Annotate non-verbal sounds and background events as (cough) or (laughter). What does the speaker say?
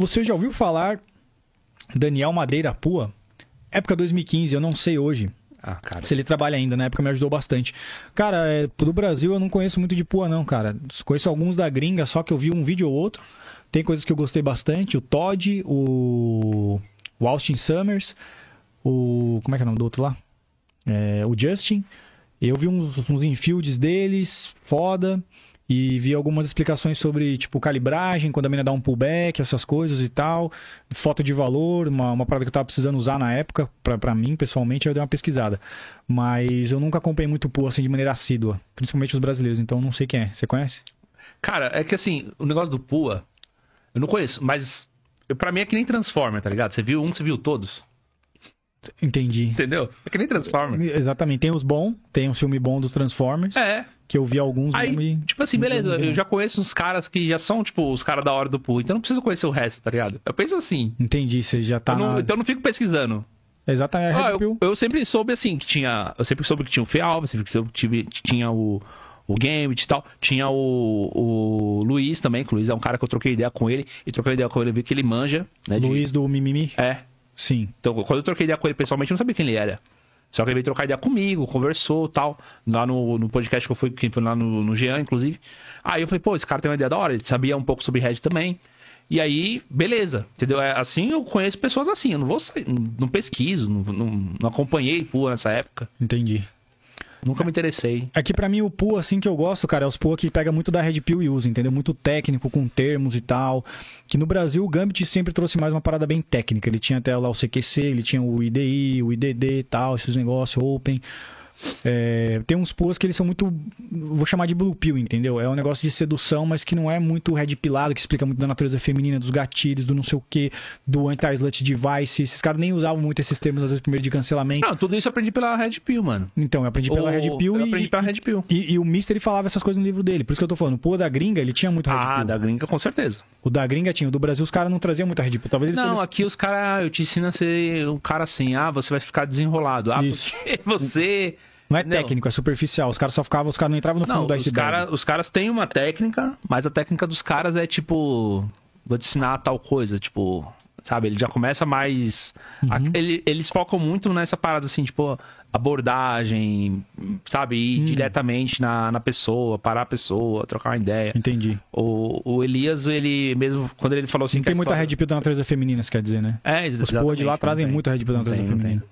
Você já ouviu falar Daniel Madeira Pua? Época 2015, eu não sei hoje. Ah, se ele trabalha ainda, na né? época me ajudou bastante. Cara, é, do Brasil eu não conheço muito de Pua, não, cara. Conheço alguns da gringa, só que eu vi um vídeo ou outro. Tem coisas que eu gostei bastante. O Todd, o, o Austin Summers, o. Como é que é o nome do outro lá? É, o Justin. Eu vi uns, uns infields deles, foda e vi algumas explicações sobre, tipo, calibragem, quando a mina dá um pullback, essas coisas e tal, foto de valor, uma, uma parada que eu tava precisando usar na época, pra, mim, pessoalmente, aí eu dei uma pesquisada. Mas eu nunca acompanhei muito pool, assim, de maneira assídua, principalmente os brasileiros, então não sei quem é. Você conhece? Cara, é que assim, o negócio do Pua, eu não conheço, mas para mim é que nem Transformer, tá ligado? Você viu um, você viu todos. Entendi. Entendeu? É que nem Transformers. É, exatamente. Tem os bons, tem um filme bom dos Transformers. É. Que eu vi alguns Aí, e... Tipo assim, beleza, eu já conheço uns caras que já são, tipo, os caras da hora do pool, então não preciso conhecer o resto, tá ligado? Eu penso assim. Entendi, você já tá. Eu não, na... Então eu não fico pesquisando. Exatamente. Ah, eu, eu, sempre soube assim que tinha. Eu sempre soube que tinha o Fialva, sempre soube que tive, tinha o, o Game e tal. Tinha o, o Luiz também, que o Luiz é um cara que eu troquei ideia com ele. E troquei ideia com ele, vi que ele manja. Né, Luiz de... do Mimimi? É. Sim. Então, quando eu troquei ideia com ele pessoalmente, eu não sabia quem ele era. Só que ele veio trocar ideia comigo, conversou tal, lá no, no podcast que eu fui, que foi lá no, no Jean, inclusive. Aí eu falei, pô, esse cara tem uma ideia da hora, ele sabia um pouco sobre Red também. E aí, beleza, entendeu? É, assim eu conheço pessoas assim, eu não vou sair, não pesquiso, não, não, não acompanhei pô nessa época. Entendi. Nunca me interessei. É que para mim o pool, assim, que eu gosto, cara, é os pool que pega muito da Red Pill e usa, entendeu? Muito técnico, com termos e tal. Que no Brasil o Gambit sempre trouxe mais uma parada bem técnica. Ele tinha até lá o CQC, ele tinha o IDI, o IDD e tal, esses negócios, Open. É, tem uns plus que eles são muito. Vou chamar de blue pill, entendeu? É um negócio de sedução, mas que não é muito red pilado, que explica muito da natureza feminina, dos gatilhos, do não sei o que, do anti-slut device. Esses caras nem usavam muito esses termos, às vezes, primeiro de cancelamento. Não, tudo isso eu aprendi pela red pill, mano. Então, eu aprendi pela Ou, red pill eu e. aprendi pela red pill. E, e, o Mister ele falava essas coisas no livro dele. Por isso que eu tô falando, pô, da gringa, ele tinha muito red ah, pill. Ah, da gringa, com certeza. O da gringa tinha, o do Brasil os caras não traziam muita rede. Talvez Não, aqui os caras, eu te ensino a ser um cara assim, ah, você vai ficar desenrolado. Ah, Isso. (laughs) porque você. Não é Entendeu? técnico, é superficial. Os caras só ficavam, os caras não entravam no fundo da iceberg. Cara, os caras têm uma técnica, mas a técnica dos caras é tipo. Vou te ensinar tal coisa, tipo sabe? Ele já começa mais. Uhum. A, ele, eles focam muito nessa parada assim, tipo, abordagem, sabe? Ir uhum. diretamente na, na pessoa, parar a pessoa, trocar uma ideia. Entendi. O, o Elias, ele mesmo, quando ele falou assim. Não tem muita história... red pill da natureza feminina, você quer dizer, né? É, exatamente. Os porra de lá trazem muito muita red pill da natureza tem, feminina.